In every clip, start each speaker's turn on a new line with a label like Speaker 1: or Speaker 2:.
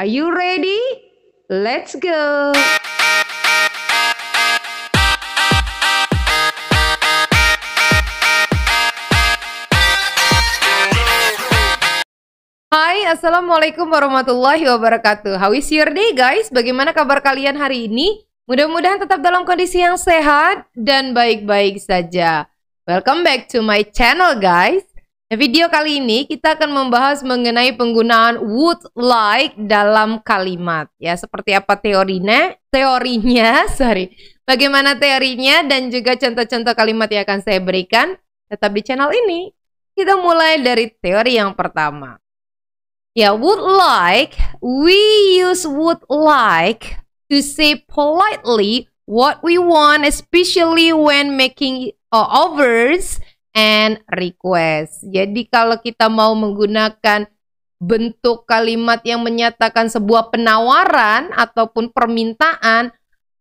Speaker 1: Are you ready? Let's go! Hai, Assalamualaikum warahmatullahi wabarakatuh. How is your day guys? Bagaimana kabar kalian hari ini? Mudah-mudahan tetap dalam kondisi yang sehat dan baik-baik saja. Welcome back to my channel guys. Nah, video kali ini kita akan membahas mengenai penggunaan would like dalam kalimat ya seperti apa teorinya teorinya sorry bagaimana teorinya dan juga contoh-contoh kalimat yang akan saya berikan tetap di channel ini kita mulai dari teori yang pertama ya would like we use would like to say politely what we want especially when making offers and request. Jadi kalau kita mau menggunakan bentuk kalimat yang menyatakan sebuah penawaran ataupun permintaan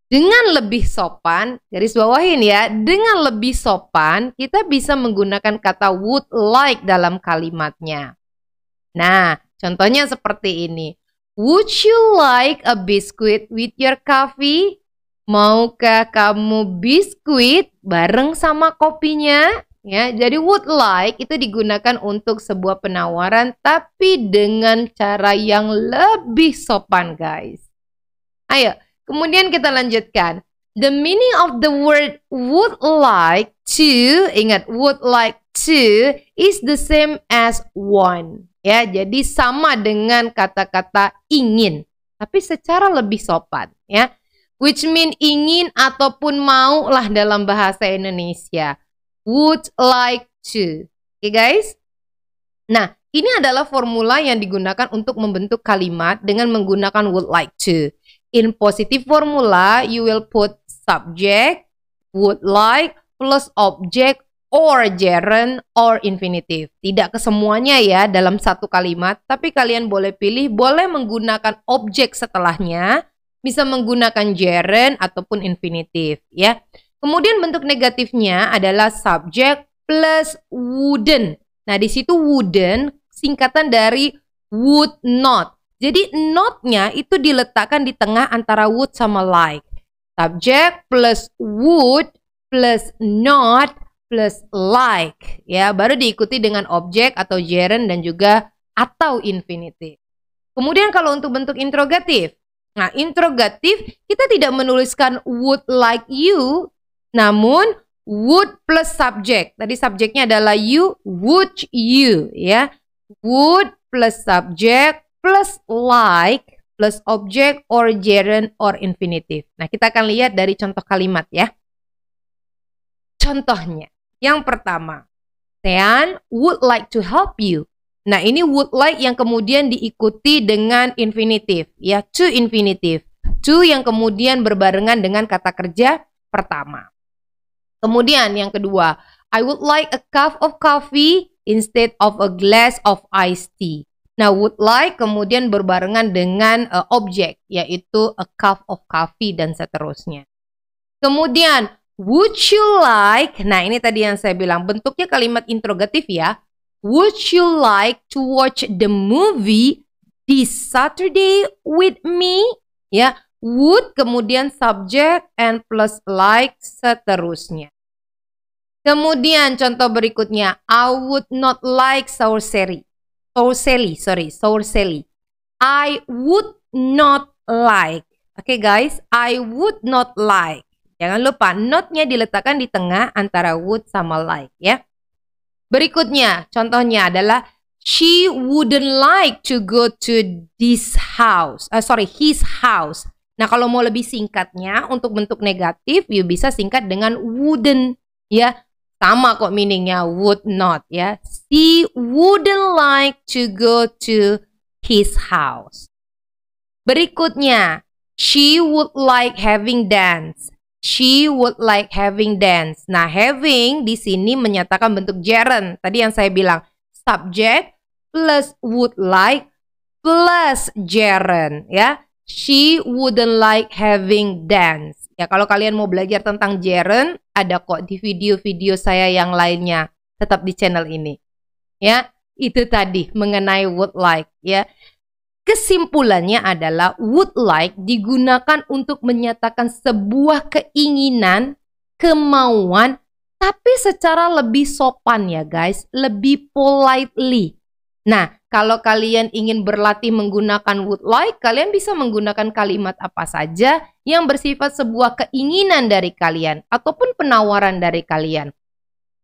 Speaker 1: dengan lebih sopan, garis bawahin ya, dengan lebih sopan kita bisa menggunakan kata would like dalam kalimatnya. Nah, contohnya seperti ini. Would you like a biscuit with your coffee? Maukah kamu biskuit bareng sama kopinya? Ya, jadi would like itu digunakan untuk sebuah penawaran tapi dengan cara yang lebih sopan, guys. Ayo, kemudian kita lanjutkan. The meaning of the word would like to, ingat would like to is the same as want. Ya, jadi sama dengan kata-kata ingin, tapi secara lebih sopan, ya. Which mean ingin ataupun mau lah dalam bahasa Indonesia would like to. Oke okay, guys. Nah, ini adalah formula yang digunakan untuk membentuk kalimat dengan menggunakan would like to. In positive formula, you will put subject, would like, plus object, or gerund, or infinitive. Tidak kesemuanya ya dalam satu kalimat, tapi kalian boleh pilih, boleh menggunakan objek setelahnya, bisa menggunakan gerund ataupun infinitive ya. Kemudian bentuk negatifnya adalah subject plus wouldn't. Nah, di situ wouldn't singkatan dari would not. Jadi not-nya itu diletakkan di tengah antara would sama like. Subject plus would plus not plus like ya, baru diikuti dengan objek atau gerund dan juga atau infinitive. Kemudian kalau untuk bentuk interrogatif, Nah, interrogatif kita tidak menuliskan would like you, namun would plus subject. Tadi subjeknya adalah you, would you ya. Would plus subject plus like plus object or gerund or infinitive. Nah, kita akan lihat dari contoh kalimat ya. Contohnya, yang pertama, Sean would like to help you. Nah, ini would like yang kemudian diikuti dengan infinitive, ya, to infinitive. To yang kemudian berbarengan dengan kata kerja pertama. Kemudian yang kedua, I would like a cup of coffee instead of a glass of iced tea. Nah, would like kemudian berbarengan dengan uh, objek, yaitu a cup of coffee dan seterusnya. Kemudian, would you like, nah ini tadi yang saya bilang, bentuknya kalimat interrogatif ya. Would you like to watch the movie this Saturday with me? Ya, would, kemudian subject, and plus like, seterusnya. Kemudian contoh berikutnya, I would not like sorcery, sorcery sorry, sorcery. I would not like. Oke okay, guys, I would not like. Jangan lupa, notnya diletakkan di tengah antara would sama like ya. Berikutnya, contohnya adalah she wouldn't like to go to this house. Uh, sorry, his house. Nah, kalau mau lebih singkatnya untuk bentuk negatif, you bisa singkat dengan wouldn't ya. Sama kok meaningnya would not ya. She wouldn't like to go to his house. Berikutnya, she would like having dance. She would like having dance. Nah, having di sini menyatakan bentuk gerund. Tadi yang saya bilang subject plus would like plus gerund ya She wouldn't like having dance. Ya, kalau kalian mau belajar tentang Jaren ada kok di video-video saya yang lainnya. Tetap di channel ini. Ya, itu tadi mengenai would like. Ya, kesimpulannya adalah would like digunakan untuk menyatakan sebuah keinginan, kemauan, tapi secara lebih sopan ya guys, lebih politely. Nah, kalau kalian ingin berlatih menggunakan would like, kalian bisa menggunakan kalimat apa saja yang bersifat sebuah keinginan dari kalian ataupun penawaran dari kalian.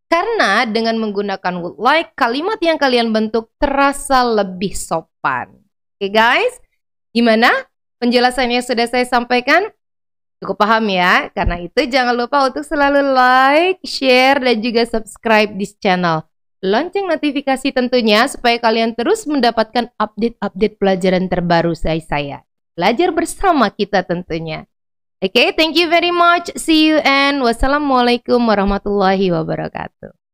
Speaker 1: Karena dengan menggunakan would like, kalimat yang kalian bentuk terasa lebih sopan. Oke okay guys, gimana? Penjelasannya sudah saya sampaikan? Cukup paham ya? Karena itu jangan lupa untuk selalu like, share, dan juga subscribe di channel lonceng notifikasi tentunya supaya kalian terus mendapatkan update-update pelajaran terbaru saya saya. Belajar bersama kita tentunya. Oke, okay, thank you very much. See you and wassalamualaikum warahmatullahi wabarakatuh.